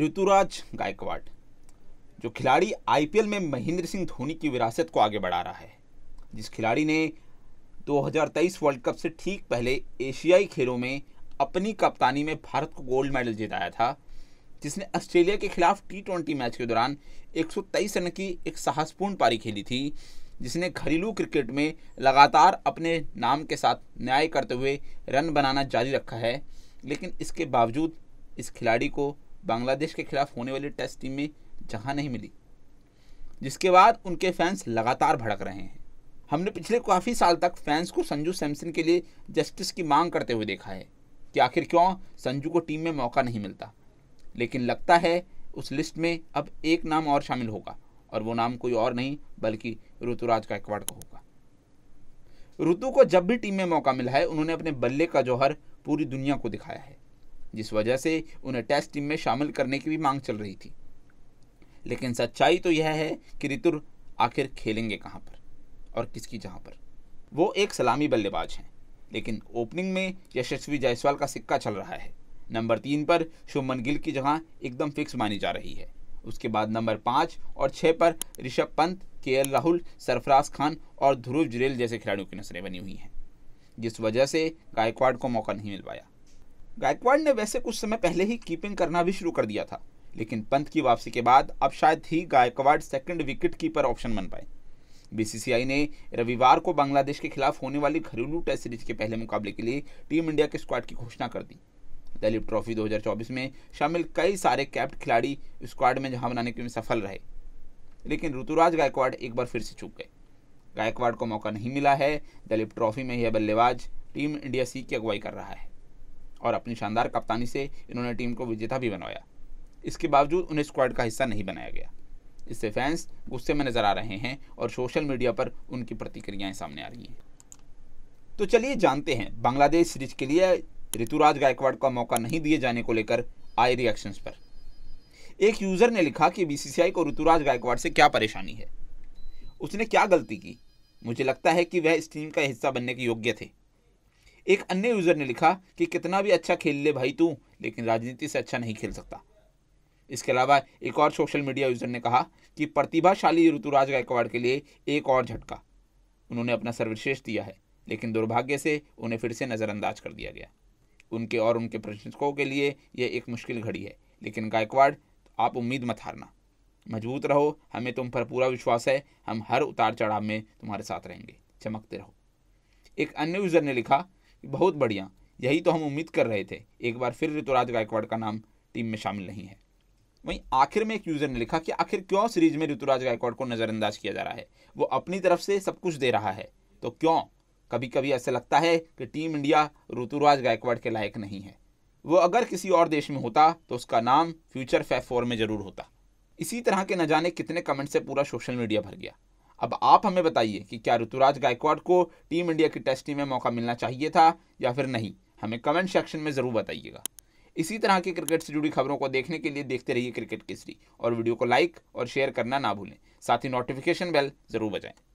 ऋतुराज गायकवाड़ जो खिलाड़ी आईपीएल में महेंद्र सिंह धोनी की विरासत को आगे बढ़ा रहा है जिस खिलाड़ी ने 2023 वर्ल्ड कप से ठीक पहले एशियाई खेलों में अपनी कप्तानी में भारत को गोल्ड मेडल जिताया था जिसने ऑस्ट्रेलिया के खिलाफ टी मैच के दौरान 123 रन की एक साहसपूर्ण पारी खेली थी जिसने घरेलू क्रिकेट में लगातार अपने नाम के साथ न्याय करते हुए रन बनाना जारी रखा है लेकिन इसके बावजूद इस खिलाड़ी को बांग्लादेश के खिलाफ होने वाली टेस्ट टीम में जगह नहीं मिली जिसके बाद उनके फैंस लगातार भड़क रहे हैं हमने पिछले काफ़ी साल तक फैंस को संजू सैमसन के लिए जस्टिस की मांग करते हुए देखा है कि आखिर क्यों संजू को टीम में मौका नहीं मिलता लेकिन लगता है उस लिस्ट में अब एक नाम और शामिल होगा और वो नाम कोई और नहीं बल्कि ऋतुराज गायकवाड़ का होगा ऋतु को जब भी टीम में मौका मिला है उन्होंने अपने बल्ले का जौहर पूरी दुनिया को दिखाया है जिस वजह से उन्हें टेस्ट टीम में शामिल करने की भी मांग चल रही थी लेकिन सच्चाई तो यह है कि रितुर आखिर खेलेंगे कहाँ पर और किसकी जहाँ पर वो एक सलामी बल्लेबाज हैं लेकिन ओपनिंग में यशस्वी जायसवाल का सिक्का चल रहा है नंबर तीन पर शुभमन गिल की जगह एकदम फिक्स मानी जा रही है उसके बाद नंबर पाँच और छः पर ऋषभ पंत के एल राहुल सरफराज खान और ध्रुव जुरेल जैसे खिलाड़ियों की नजरें बनी हुई हैं जिस वजह से गायकवाड़ को मौका नहीं मिल पाया गायकवाड़ ने वैसे कुछ समय पहले ही कीपिंग करना भी शुरू कर दिया था लेकिन पंत की वापसी के बाद अब शायद ही Gaikwad second wicket keeper option बन पाए बीसीसीआई ने रविवार को बांग्लादेश के खिलाफ होने वाली घरेलू टेस्ट सीरीज के पहले मुकाबले के लिए टीम इंडिया के स्क्वाड की घोषणा कर दी दलीप ट्रॉफी 2024 में शामिल कई सारे कैप्ट खिलाड़ी स्क्वाड में जहां बनाने के में सफल रहे लेकिन ऋतुराज गायकवाड़ एक बार फिर से चूक गए गायकवाड़ को मौका नहीं मिला है दलीप ट्रॉफी में यह बल्लेबाज टीम इंडिया सी की अगुवाई कर रहा है और अपनी शानदार कप्तानी से इन्होंने टीम को विजेता भी बनवाया इसके बावजूद उन्हें स्क्वाड का हिस्सा नहीं बनाया गया इससे फैंस गुस्से में नजर आ रहे हैं और सोशल मीडिया पर उनकी प्रतिक्रियाएं सामने आ रही हैं तो चलिए जानते हैं बांग्लादेश सीरीज के लिए ऋतुराज गायकवाड़ का मौका नहीं दिए जाने को लेकर आए रिएक्शंस पर एक यूज़र ने लिखा कि बीसीसीआई को ऋतुराज गायकवाड़ से क्या परेशानी है उसने क्या गलती की मुझे लगता है कि वह इस टीम का हिस्सा बनने के योग्य थे एक अन्य यूज़र ने लिखा कि कितना भी अच्छा खेल ले भाई तू लेकिन राजनीति से अच्छा नहीं खेल सकता इसके अलावा एक और सोशल मीडिया यूज़र ने कहा कि प्रतिभाशाली ऋतुराज गायकवाड़ के लिए एक और झटका उन्होंने अपना सर्वश्रेष्ठ दिया है लेकिन दुर्भाग्य से उन्हें फिर से नज़रअंदाज कर दिया गया उनके और उनके प्रशंसकों के लिए यह एक मुश्किल घड़ी है लेकिन गायकवाड़ आप उम्मीद मत हारना मजबूत रहो हमें तुम पर पूरा विश्वास है हम हर उतार चढ़ाव में तुम्हारे साथ रहेंगे चमकते रहो एक अन्य यूज़र ने लिखा बहुत बढ़िया यही तो हम उम्मीद कर रहे थे एक बार फिर ऋतुराज गायकवाड़ का नाम टीम में शामिल नहीं है वहीं आखिर में एक यूज़र ने लिखा कि आखिर क्यों सीरीज में ऋतुराज गायकवाड़ को नज़रअंदाज किया जा रहा है वो अपनी तरफ से सब कुछ दे रहा है तो क्यों कभी कभी ऐसा लगता है कि टीम इंडिया ऋतुराज गायकवाड़ के लायक नहीं है वो अगर किसी और देश में होता तो उसका नाम फ्यूचर फैफ फोर में ज़रूर होता इसी तरह के न जाने कितने कमेंट से पूरा सोशल मीडिया भर गया अब आप हमें बताइए कि क्या ऋतुराज गायकवाड़ को टीम इंडिया की टेस्ट टीम में मौका मिलना चाहिए था या फिर नहीं हमें कमेंट सेक्शन में ज़रूर बताइएगा इसी तरह के क्रिकेट से जुड़ी खबरों को देखने के लिए देखते रहिए क्रिकेट केसरी और वीडियो को लाइक और शेयर करना ना भूलें साथ ही नोटिफिकेशन बेल ज़रूर बजाएं